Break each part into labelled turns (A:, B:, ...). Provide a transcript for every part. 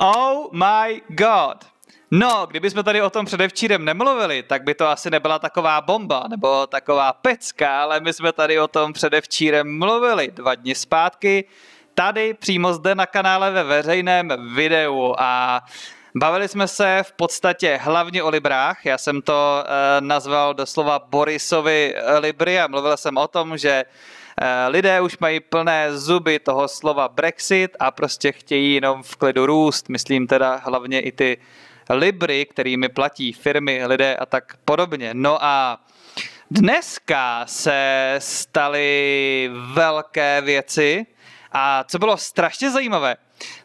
A: Oh my god. No, kdybychom tady o tom předevčírem nemluvili, tak by to asi nebyla taková bomba nebo taková pecka, ale my jsme tady o tom předevčírem mluvili dva dny zpátky, tady přímo zde na kanále ve veřejném videu a Bavili jsme se v podstatě hlavně o Librách, já jsem to e, nazval doslova Borisovi Libry a mluvil jsem o tom, že Eh, lidé už mají plné zuby toho slova Brexit a prostě chtějí jenom v klidu růst, myslím teda hlavně i ty libry, kterými platí firmy, lidé a tak podobně. No a dneska se staly velké věci a co bylo strašně zajímavé,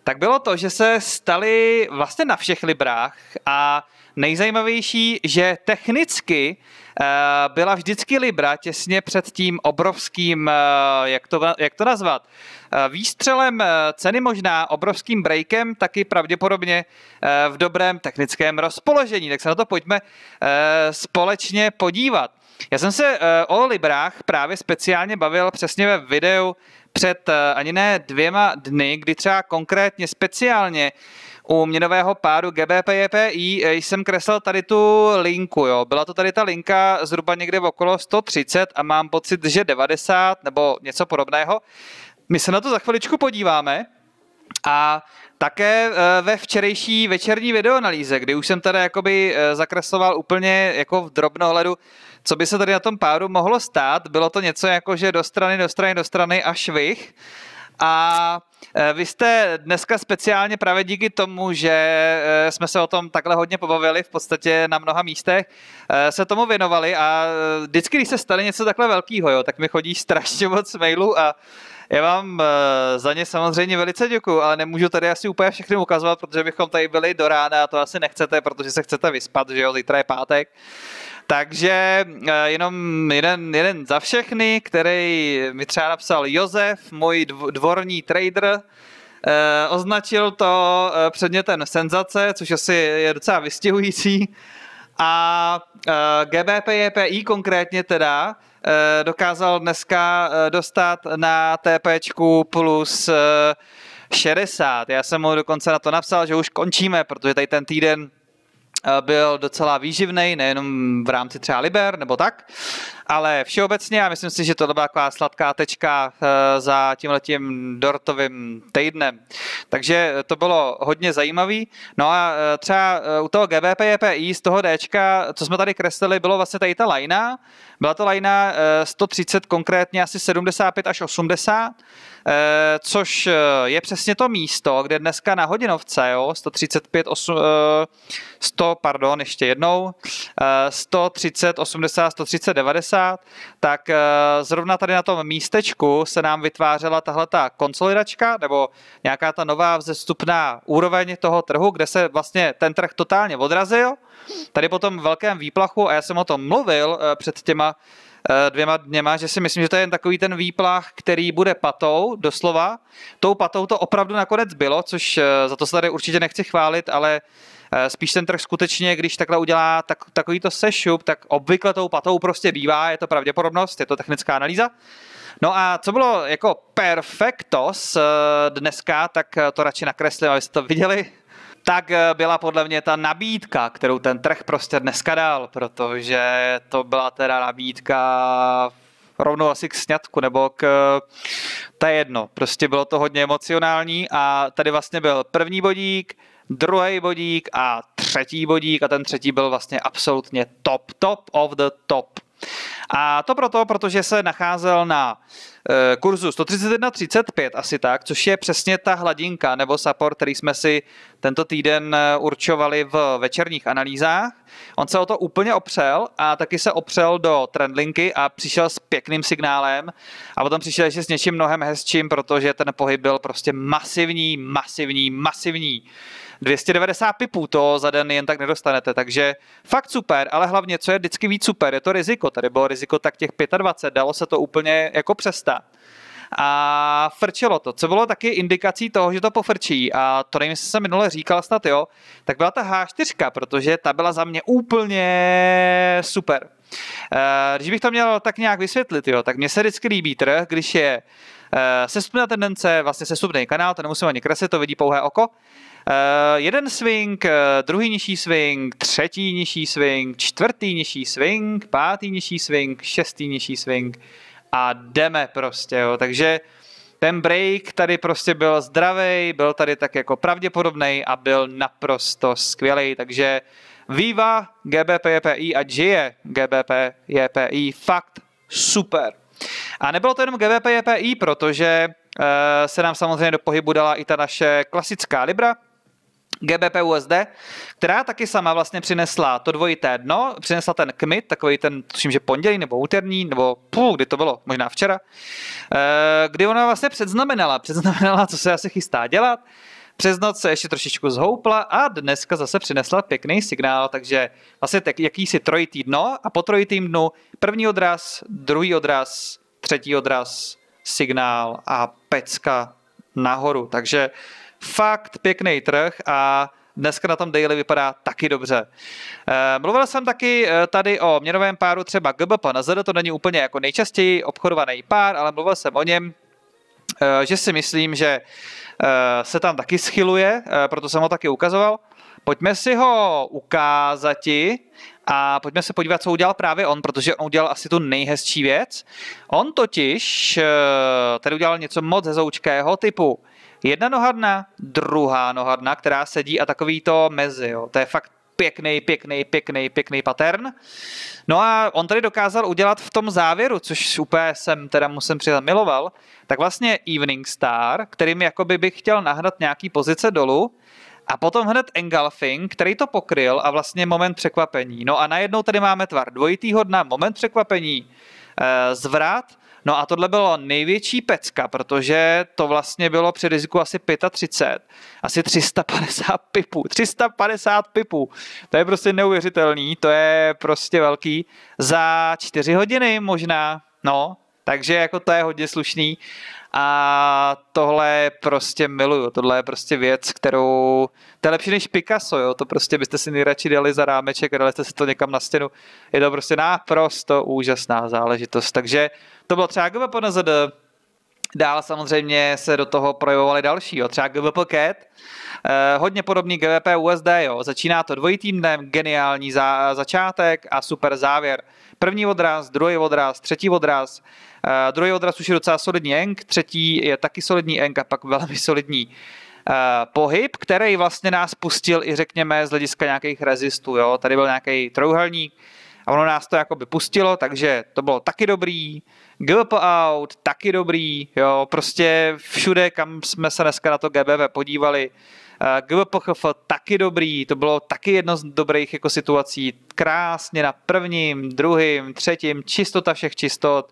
A: tak bylo to, že se staly vlastně na všech librách a nejzajímavější, že technicky Eh, byla vždycky Libra těsně před tím obrovským, eh, jak to, jak to nazvat, eh, výstřelem ceny možná, obrovským breakem, taky pravděpodobně v dobrém technickém rozpoložení. Tak se na to pojďme společně podívat. Já jsem se o Librách právě speciálně bavil přesně ve videu před ani ne dvěma dny, kdy třeba konkrétně speciálně u měnového pádu GBPJPI eh, jsem kreslil tady tu linku. Jo. Byla to tady ta linka zhruba někde v okolo 130 a mám pocit, že 90 nebo něco podobného. My se na to za chviličku podíváme. A také eh, ve včerejší večerní videoanalýze, kdy už jsem tady jakoby eh, zakresloval úplně jako v drobnohledu, co by se tady na tom páru mohlo stát. Bylo to něco jako, že do strany, do strany, do strany a švih. A e, vy jste dneska speciálně právě díky tomu, že e, jsme se o tom takhle hodně pobavili, v podstatě na mnoha místech, e, se tomu věnovali a vždycky, když se stane něco takhle velkého, tak mi chodí strašně moc mailů a já vám eh, za ně samozřejmě velice děkuju, ale nemůžu tady asi úplně všechny ukazovat, protože bychom tady byli do rána a to asi nechcete, protože se chcete vyspat, že jo, zítra je pátek. Takže eh, jenom jeden, jeden za všechny, který mi třeba napsal Josef, můj dvorní trader, eh, označil to předmětem senzace, což asi je docela vystihující a e, GBPJPI konkrétně teda e, dokázal dneska e, dostat na TP plus 60. Já jsem mu dokonce na to napsal, že už končíme, protože tady ten týden byl docela výživný, nejenom v rámci třeba Liber nebo tak. Ale všeobecně já myslím si, že to byla taková sladká tečka eh, za tímhletím dortovým týdnem. Takže eh, to bylo hodně zajímavý. No a eh, třeba u toho GBPJPI z toho Dčka, co jsme tady kreslili, bylo vlastně tady ta lajna. Byla to lajna 130, konkrétně asi 75 až 80, což je přesně to místo, kde dneska na hodinovce, jo, 135, 8, 100, pardon, ještě jednou, 130, 80, 130, 90, stát, tak eh, zrovna tady na tom místečku se nám vytvářela tahle ta konsolidačka nebo nějaká ta nová vzestupná úroveň toho trhu, kde se vlastně ten trh totálně odrazil. Tady po tom velkém výplachu, a já jsem o tom mluvil eh, před těma eh, dvěma dněma, že si myslím, že to je jen takový ten výplach, který bude patou, doslova. Tou patou to opravdu nakonec bylo, což za to se tady určitě nechci chválit, ale Eh, spíš ten trh skutečně, když takhle udělá tak, takovýto sešup, tak obvykle tou patou prostě bývá, je to pravděpodobnost, je to technická analýza. No a co bylo jako perfektos eh, dneska, tak eh, to radši nakreslím, abyste to viděli tak byla podle mě ta nabídka, kterou ten trh prostě dneska dal, protože to byla teda nabídka rovnou asi k sňatku nebo k to je jedno, prostě bylo to hodně emocionální a tady vlastně byl první bodík, druhý bodík a třetí bodík a ten třetí byl vlastně absolutně top, top of the top. A to proto, protože se nacházel na e, kurzu 131.35 asi tak, což je přesně ta hladinka nebo support, který jsme si tento týden eh, určovali v večerních analýzách. On se o to úplně opřel a taky se opřel do trendlinky a přišel s pěkným signálem a potom přišel ještě s něčím mnohem hezčím, protože ten pohyb byl prostě masivní, masivní, masivní. 290 pipů to za den jen tak nedostanete, takže fakt super, ale hlavně, co je vždycky víc super, je to riziko. Tady bylo riziko tak těch 25, dalo se to úplně jako přestat. a frčelo to, co bylo taky indikací toho, že to pofrčí a to nevím, jestli jsem minule říkal snad, jo, tak byla ta H4, protože ta byla za mě úplně super. Eh, když bych to měl tak nějak vysvětlit, jo, tak mně se vždycky líbí trh, když je eh, sestupná tendence, vlastně sestupný kanál, to nemusím ani kreslit, to vidí pouhé oko, Eh, jeden swing, eh, druhý nižší swing, třetí nižší swing, čtvrtý nižší swing, pátý nižší swing, šestý nižší swing a jdeme prostě, jo. Takže ten break tady prostě byl zdravý, byl tady tak jako pravděpodobný a byl naprosto skvělý, takže Viva JPI a žije JPI, fakt super. A nebylo to jenom JPI, protože eh, se nám samozřejmě do pohybu dala i ta naše klasická Libra, GBP USD, která taky sama vlastně přinesla to dvojité dno, přinesla ten kmit, takový ten, tuším, že pondělí nebo úterní, nebo půl, kdy to bylo, možná včera, eh, kdy ona vlastně předznamenala, předznamenala, co se asi chystá dělat, přes noc se ještě trošičku zhoupla a dneska zase přinesla pěkný signál, takže vlastně tak jakýsi trojitý dno a po trojitým dnu první odraz, druhý odraz, třetí odraz, signál a pecka nahoru. Takže fakt pěkný trh a dneska na tom daily vypadá taky dobře. Eh, mluvil jsem taky eh, tady o měnovém páru třeba GBP na ZD, to není úplně jako nejčastěji obchodovaný pár, ale mluvil jsem o něm, eh, že si myslím, že se tam taky schyluje, proto jsem ho taky ukazoval. Pojďme si ho ukázat a pojďme se podívat, co udělal právě on, protože on udělal asi tu nejhezčí věc. On totiž tady udělal něco moc hezoučkého typu Jedna nohadna, druhá nohadna, která sedí a takový to mezi. Jo. To je fakt pěkný, pěkný, pěkný, pěkný pattern. No a on tady dokázal udělat v tom závěru, což úplně jsem teda musím přiznat miloval, tak vlastně Evening Star, kterým jakoby bych chtěl nahrat nějaký pozice dolů, a potom hned engulfing, který to pokryl a vlastně moment překvapení. No a najednou tady máme tvar dvojitýho dna, moment překvapení, eh, zvrat No a tohle bylo největší pecka, protože to vlastně bylo při riziku asi 35, asi 350 pipů, 350 pipů, to je prostě neuvěřitelný, to je prostě velký, za 4 hodiny možná, no, takže jako to je hodně slušný a tohle prostě miluju, tohle je prostě věc, kterou, to je lepší než Picasso, jo? to prostě byste si nejradši dali za rámeček a dali jste si to někam na stěnu. Je to prostě naprosto úžasná záležitost, takže to bylo třeba Gova Ponazada, Dál samozřejmě se do toho projevovaly další, jo. třeba GVP Cat, eh, hodně podobný GVP USD, jo. začíná to dvojitým dnem, geniální za, začátek a super závěr. První odraz, druhý odraz, třetí odraz, eh, druhý odraz už je docela solidní ENG, třetí je taky solidní ENG a pak velmi solidní eh, pohyb, který vlastně nás pustil i řekněme z hlediska nějakých rezistů, jo. tady byl nějaký trojuhelník, a ono nás to jako by pustilo, takže to bylo taky dobrý. up out, taky dobrý, jo, prostě všude, kam jsme se dneska na to GBV podívali, eh, GVPHF taky dobrý, to bylo taky jedno z dobrých jako situací, krásně na prvním, druhým, třetím, čistota všech čistot,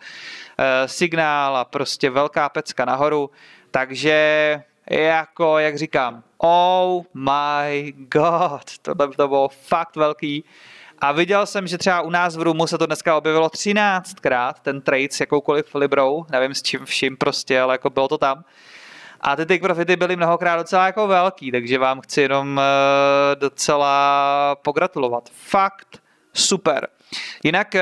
A: eh, signál a prostě velká pecka nahoru, takže jako, jak říkám, oh my god, tohle to bylo fakt velký a viděl jsem, že třeba u nás v Rumu se to dneska objevilo 13krát, ten trade s jakoukoliv librou, nevím s čím vším prostě, ale jako bylo to tam. A ty take profity byly mnohokrát docela jako velký, takže vám chci jenom eh, docela pogratulovat. Fakt super. Jinak, eh,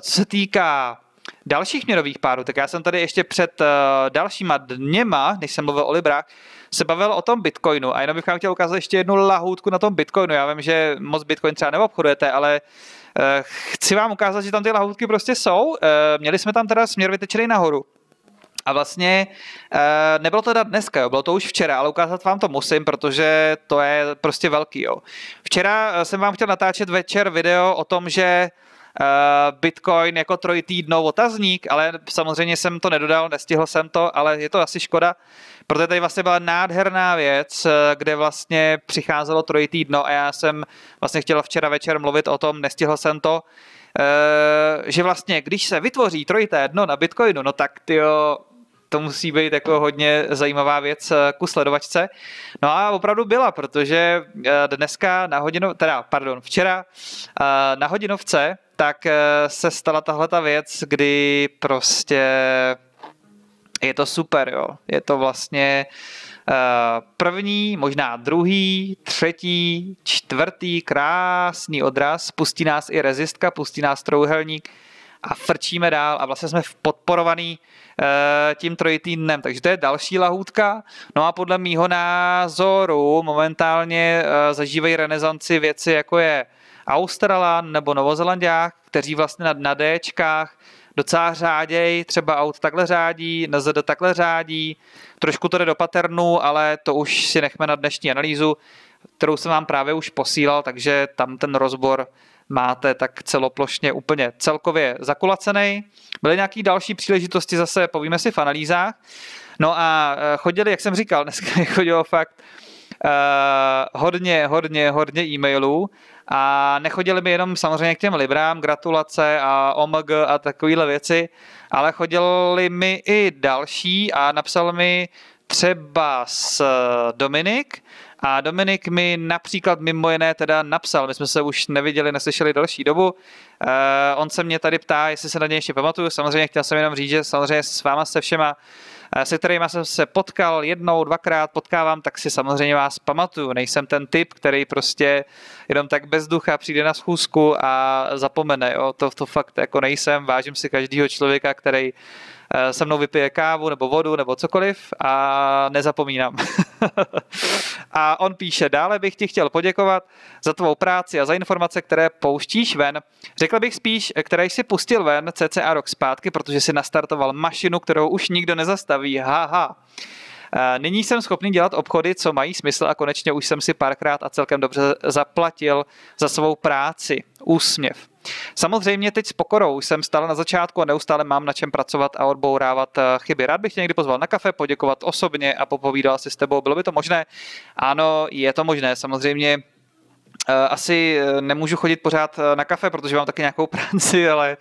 A: co se týká dalších měnových párů, tak já jsem tady ještě před uh, dalšíma dněma, než jsem mluvil o Librách, se bavil o tom Bitcoinu a jenom bych vám chtěl ukázat ještě jednu lahůdku na tom Bitcoinu. Já vím, že moc Bitcoin třeba neobchodujete, ale uh, chci vám ukázat, že tam ty lahůdky prostě jsou. Uh, měli jsme tam teda směr vytečený nahoru. A vlastně nebylo to teda dneska, jo, bylo to už včera, ale ukázat vám to musím, protože to je prostě velký. Jo. Včera jsem vám chtěl natáčet večer video o tom, že Eh, Bitcoin jako trojtýdnou otazník, ale samozřejmě jsem to nedodal, nestihl jsem to, ale je to asi škoda, protože tady vlastně byla nádherná věc, eh, kde vlastně přicházelo trojtýdno a já jsem vlastně chtěl včera večer mluvit o tom, nestihl jsem to, eh, že vlastně, když se vytvoří trojité dno na Bitcoinu, no tak tyjo, to musí být jako hodně zajímavá věc ku sledovačce. No a opravdu byla, protože dneska na hodinu, teda pardon, včera na hodinovce tak eh, se stala tahle ta věc, kdy prostě je to super, jo. Je to vlastně eh, první, možná druhý, třetí, čtvrtý krásný odraz, pustí nás i rezistka, pustí nás trouhelník a frčíme dál a vlastně jsme podporovaný eh, tím trojitýdnem. Takže to je další lahůdka. No a podle mýho názoru momentálně zažívají renesanci věci, jako je Australan nebo Novozelandák, kteří vlastně na, na Dčkách docela řáděj, třeba aut takhle řádí, NZD takhle řádí, trošku to jde do paternu, ale to už si nechme na dnešní analýzu, kterou jsem vám právě už posílal, takže tam ten rozbor máte tak celoplošně úplně celkově zakulacený. Byly nějaké další příležitosti, zase povíme si v analýzách. No a eh, chodili, jak jsem říkal, dneska chodilo fakt Eh, hodně, hodně, hodně e-mailů a nechodili by jenom samozřejmě k těm librám, gratulace a omg a takovéhle věci, ale chodili mi i další a napsal mi třeba s eh, Dominik, a Dominik mi například mimo jiné teda napsal, my jsme se už neviděli, neslyšeli další dobu, uh, on se mě tady ptá, jestli se na něj ještě pamatuju, samozřejmě chtěl jsem jenom říct, že samozřejmě s váma se všema Eh, se kterými jsem se potkal jednou, dvakrát, potkávám, tak si samozřejmě vás pamatuju. Nejsem ten typ, který prostě jenom tak bez ducha přijde na schůzku a zapomene. Jo? To, to fakt jako nejsem, vážím si každého člověka, který Eh, se mnou vypije kávu nebo vodu nebo cokoliv a nezapomínám. a on píše, dále bych ti chtěl poděkovat za tvou práci a za informace, které pouštíš ven. Řekl bych spíš, které jsi pustil ven cca rok zpátky, protože jsi nastartoval mašinu, kterou už nikdo nezastaví. Haha. Ha. Eh, Nyní jsem schopný dělat obchody, co mají smysl a konečně už jsem si párkrát a celkem dobře zaplatil za svou práci. Úsměv. Samozřejmě teď s pokorou jsem stále na začátku a neustále mám na čem pracovat a odbourávat eh, chyby. Rád bych tě někdy pozval na kafe, poděkovat osobně a popovídal si s tebou. Bylo by to možné? Ano, je to možné. Samozřejmě eh, asi eh, nemůžu chodit pořád na kafe, protože mám taky nějakou práci, ale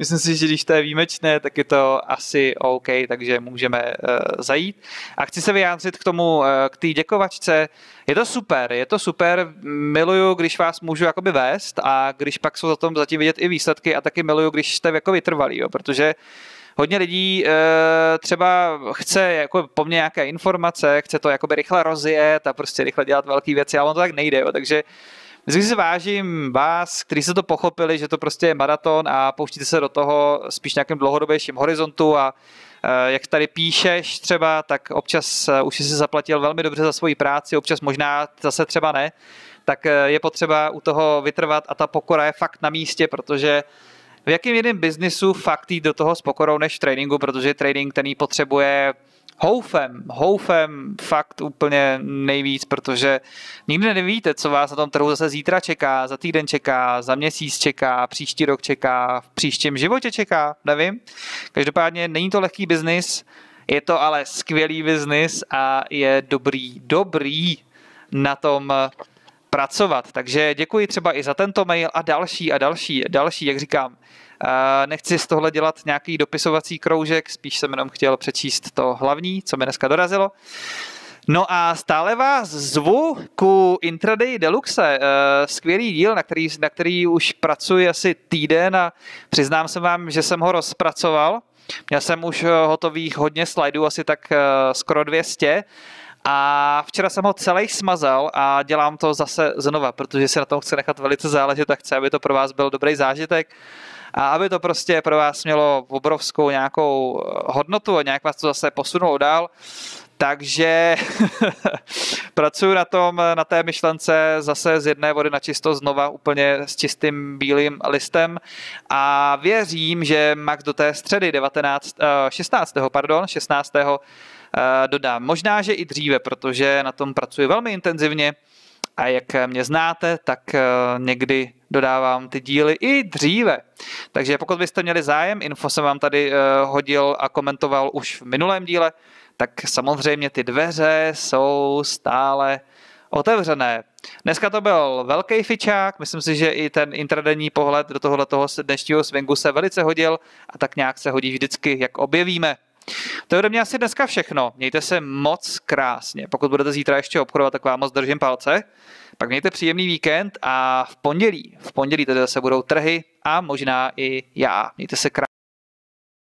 A: Myslím si, že když to je výjimečné, tak je to asi OK, takže můžeme uh, zajít. A chci se vyjádřit k tomu, uh, k té děkovačce. Je to super, je to super. Miluju, když vás můžu jakoby vést a když pak jsou za tom zatím vidět i výsledky a taky miluju, když jste jako vytrvalý, jo, protože hodně lidí eh, třeba chce jako po mně nějaké informace, chce to jakoby rychle rozjet a prostě rychle dělat velké věci, ale ono to tak nejde, jo, takže Vždycky si vážím vás, kteří se to pochopili, že to prostě je maraton a pouštíte se do toho spíš nějakým dlouhodobějším horizontu a eh, jak tady píšeš třeba, tak občas eh, už jsi zaplatil velmi dobře za svoji práci, občas možná zase třeba ne, tak eh, je potřeba u toho vytrvat a ta pokora je fakt na místě, protože v jakém jiném biznisu fakt jít do toho s pokorou než v tréninku, protože trading který potřebuje houfem, houfem fakt úplně nejvíc, protože nikdy nevíte, co vás na tom trhu zase zítra čeká, za týden čeká, za měsíc čeká, příští rok čeká, v příštím životě čeká, nevím. Každopádně není to lehký biznis, je to ale skvělý biznis a je dobrý, dobrý na tom pracovat. Takže děkuji třeba i za tento mail a další a další, další, jak říkám. Eh, nechci z tohle dělat nějaký dopisovací kroužek, spíš jsem jenom chtěl přečíst to hlavní, co mi dneska dorazilo. No a stále vás zvu ku Intraday Deluxe, eh, skvělý díl, na který, na který už pracuji asi týden a přiznám se vám, že jsem ho rozpracoval. Měl jsem už eh, hotových hodně slajdů, asi tak skoro 200 a včera jsem ho celý smazal a dělám to zase znova, protože se na tom chci nechat velice záležet a chci, aby to pro vás byl dobrý zážitek a aby to prostě pro vás mělo obrovskou nějakou eh, hodnotu a nějak vás to zase posunulo dál. Takže pracuji na tom, na té myšlence zase z jedné vody na čisto znova úplně s čistým bílým listem a věřím, že Max do té středy 19, 16. Eh, pardon, 16 Eh, dodám. Možná, že i dříve, protože na tom pracuji velmi intenzivně a jak mě znáte, tak eh, někdy dodávám ty díly i dříve. Takže pokud byste měli zájem, info jsem vám tady eh, hodil a komentoval už v minulém díle, tak samozřejmě ty dveře jsou stále otevřené. Dneska to byl velký fičák, myslím si, že i ten intradenní pohled do tohoto dnešního swingu se velice hodil a tak nějak se hodí vždycky, jak objevíme. To je ode mě asi dneska všechno. Mějte se moc krásně. Pokud budete zítra ještě obchodovat, tak vám moc držím palce. Pak mějte příjemný víkend a v pondělí, v pondělí tedy zase budou trhy a možná i já. Mějte se krásně.